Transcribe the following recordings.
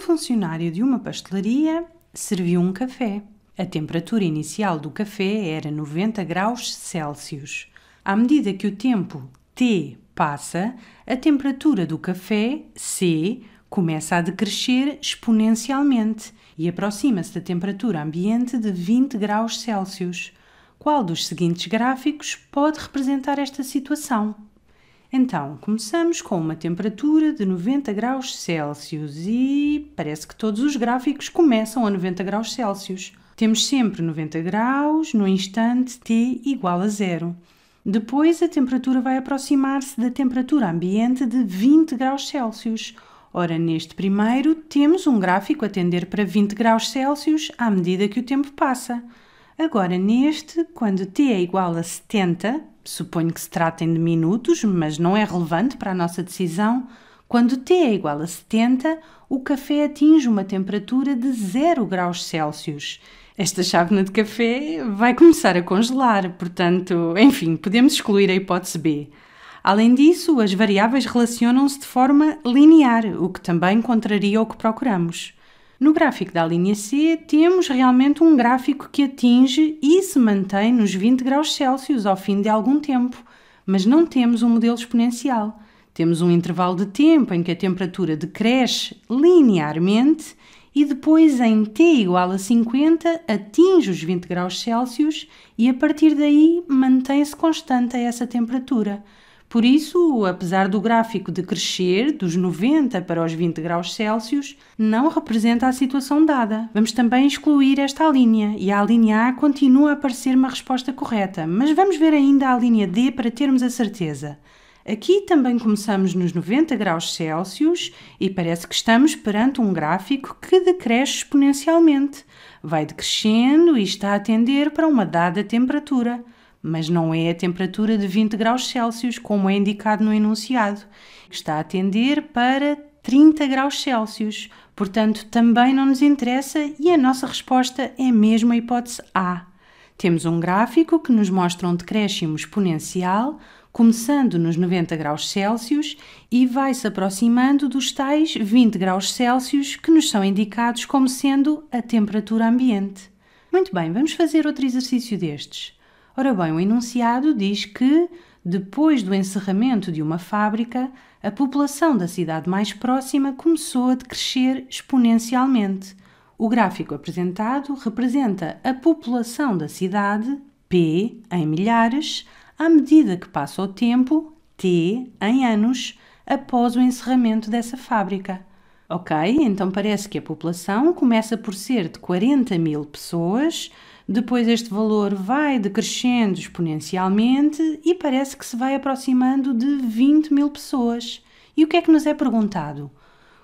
um funcionário de uma pastelaria serviu um café. A temperatura inicial do café era 90 graus Celsius. À medida que o tempo T passa, a temperatura do café C começa a decrescer exponencialmente e aproxima-se da temperatura ambiente de 20 graus Celsius. Qual dos seguintes gráficos pode representar esta situação? Então, começamos com uma temperatura de 90 graus Celsius e parece que todos os gráficos começam a 90 graus Celsius. Temos sempre 90 graus no instante t igual a zero. Depois a temperatura vai aproximar-se da temperatura ambiente de 20 graus Celsius. Ora, neste primeiro temos um gráfico a tender para 20 graus Celsius à medida que o tempo passa. Agora, neste, quando t é igual a 70, suponho que se tratem de minutos, mas não é relevante para a nossa decisão, quando T é igual a 70, o café atinge uma temperatura de 0 graus Celsius. Esta chávena de café vai começar a congelar, portanto, enfim, podemos excluir a hipótese B. Além disso, as variáveis relacionam-se de forma linear, o que também contraria o que procuramos. No gráfico da linha C, temos realmente um gráfico que atinge e se mantém nos 20 graus Celsius ao fim de algum tempo, mas não temos um modelo exponencial. Temos um intervalo de tempo em que a temperatura decresce linearmente e depois em T igual a 50 atinge os 20 graus Celsius e a partir daí mantém-se constante a essa temperatura. Por isso, apesar do gráfico de crescer dos 90 para os 20 graus Celsius, não representa a situação dada. Vamos também excluir esta linha e a linha A continua a parecer uma resposta correta, mas vamos ver ainda a linha D para termos a certeza. Aqui também começamos nos 90 graus Celsius e parece que estamos perante um gráfico que decresce exponencialmente. Vai decrescendo e está a tender para uma dada temperatura mas não é a temperatura de 20 graus Celsius, como é indicado no enunciado. Está a atender para 30 graus Celsius, portanto, também não nos interessa e a nossa resposta é mesmo a hipótese A. Temos um gráfico que nos mostra um decréscimo exponencial, começando nos 90 graus Celsius e vai se aproximando dos tais 20 graus Celsius que nos são indicados como sendo a temperatura ambiente. Muito bem, vamos fazer outro exercício destes. Ora bem, o enunciado diz que, depois do encerramento de uma fábrica, a população da cidade mais próxima começou a decrescer exponencialmente. O gráfico apresentado representa a população da cidade, P, em milhares, à medida que passa o tempo, T, em anos, após o encerramento dessa fábrica. Ok, então parece que a população começa por ser de 40 mil pessoas depois este valor vai decrescendo exponencialmente e parece que se vai aproximando de 20 mil pessoas. E o que é que nos é perguntado?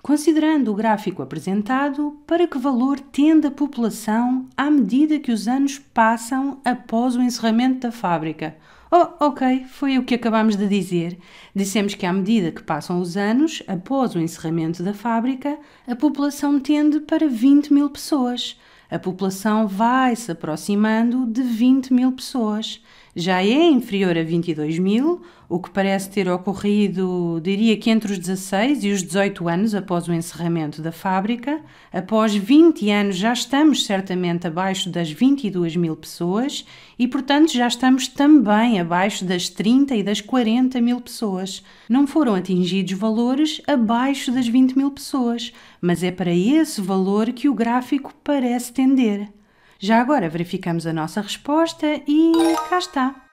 Considerando o gráfico apresentado, para que valor tende a população à medida que os anos passam após o encerramento da fábrica? Oh, ok, foi o que acabámos de dizer. Dissemos que à medida que passam os anos, após o encerramento da fábrica, a população tende para 20 mil pessoas a população vai se aproximando de 20 mil pessoas já é inferior a 22 mil, o que parece ter ocorrido, diria que entre os 16 e os 18 anos após o encerramento da fábrica. Após 20 anos já estamos certamente abaixo das 22 mil pessoas e, portanto, já estamos também abaixo das 30 e das 40 mil pessoas. Não foram atingidos valores abaixo das 20 mil pessoas, mas é para esse valor que o gráfico parece tender. Já agora verificamos a nossa resposta e cá está.